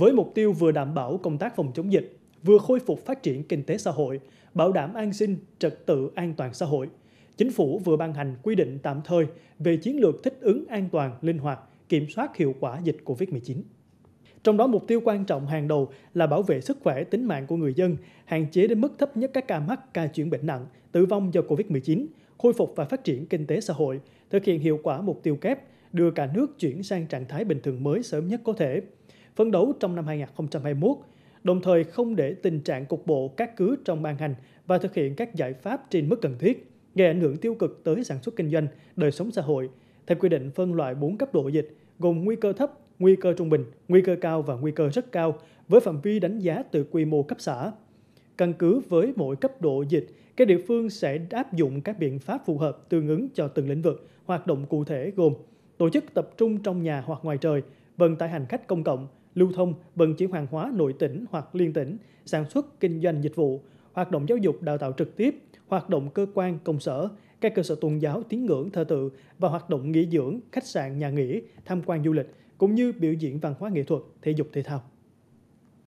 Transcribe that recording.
với mục tiêu vừa đảm bảo công tác phòng chống dịch, vừa khôi phục phát triển kinh tế xã hội, bảo đảm an sinh, trật tự an toàn xã hội. Chính phủ vừa ban hành quy định tạm thời về chiến lược thích ứng an toàn, linh hoạt, kiểm soát hiệu quả dịch COVID-19. Trong đó mục tiêu quan trọng hàng đầu là bảo vệ sức khỏe tính mạng của người dân, hạn chế đến mức thấp nhất các ca mắc, ca chuyển bệnh nặng, tử vong do COVID-19, khôi phục và phát triển kinh tế xã hội, thực hiện hiệu quả mục tiêu kép, đưa cả nước chuyển sang trạng thái bình thường mới sớm nhất có thể phấn đấu trong năm 2021, đồng thời không để tình trạng cục bộ các cứ trong ban hành và thực hiện các giải pháp trên mức cần thiết, gây ảnh hưởng tiêu cực tới sản xuất kinh doanh, đời sống xã hội. Theo quy định phân loại 4 cấp độ dịch, gồm nguy cơ thấp, nguy cơ trung bình, nguy cơ cao và nguy cơ rất cao, với phạm vi đánh giá từ quy mô cấp xã. Căn cứ với mỗi cấp độ dịch, các địa phương sẽ áp dụng các biện pháp phù hợp tương ứng cho từng lĩnh vực, hoạt động cụ thể gồm tổ chức tập trung trong nhà hoặc ngoài trời, vận tải hành khách công cộng, lưu thông, vận chuyển hàng hóa nội tỉnh hoặc liên tỉnh, sản xuất, kinh doanh dịch vụ, hoạt động giáo dục đào tạo trực tiếp, hoạt động cơ quan, công sở, các cơ sở tôn giáo, tín ngưỡng, thờ tự và hoạt động nghỉ dưỡng, khách sạn, nhà nghỉ, tham quan du lịch, cũng như biểu diễn văn hóa nghệ thuật, thể dục thể thao.